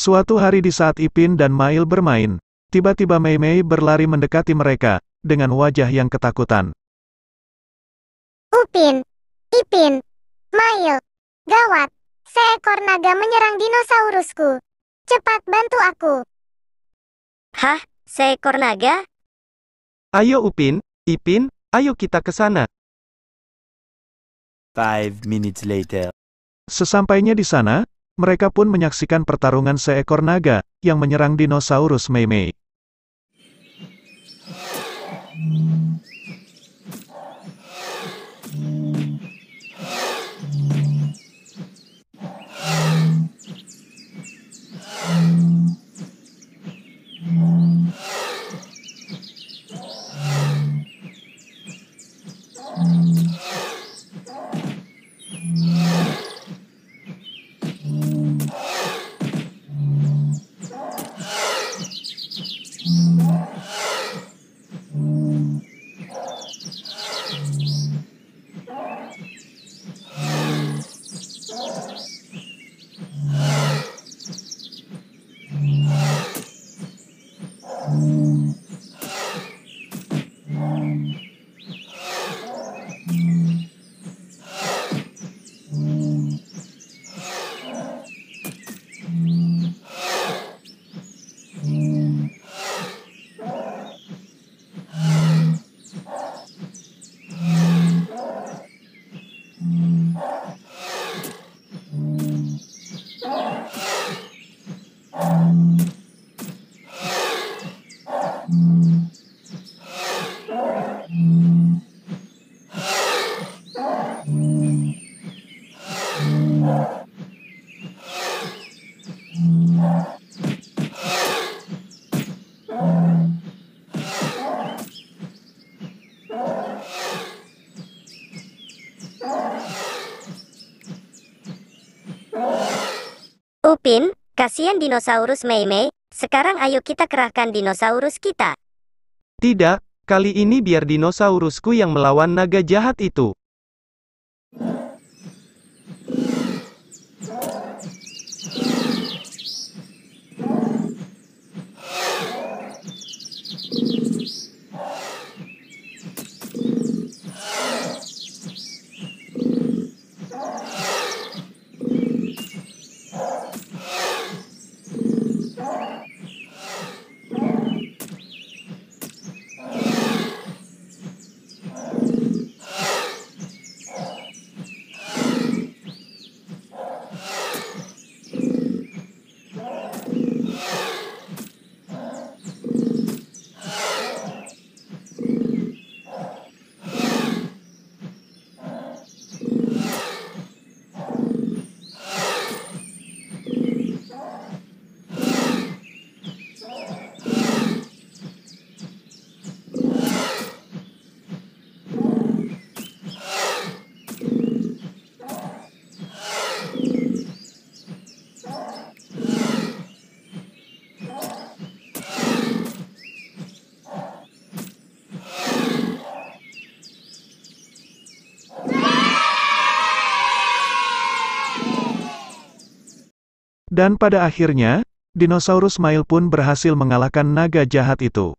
Suatu hari di saat Ipin dan Mail bermain, tiba-tiba Mei Mei berlari mendekati mereka, dengan wajah yang ketakutan. Upin, Ipin, Mail, gawat, seekor naga menyerang dinosaurusku. Cepat bantu aku. Hah, seekor naga? Ayo Upin, Ipin, ayo kita ke sana. Five minutes later. Sesampainya di sana, mereka pun menyaksikan pertarungan seekor naga, yang menyerang dinosaurus Mei Mei. Upin, kasihan dinosaurus Mei Mei, sekarang ayo kita kerahkan dinosaurus kita. Tidak, kali ini biar dinosaurusku yang melawan naga jahat itu. Dan pada akhirnya, dinosaurus Mail pun berhasil mengalahkan naga jahat itu.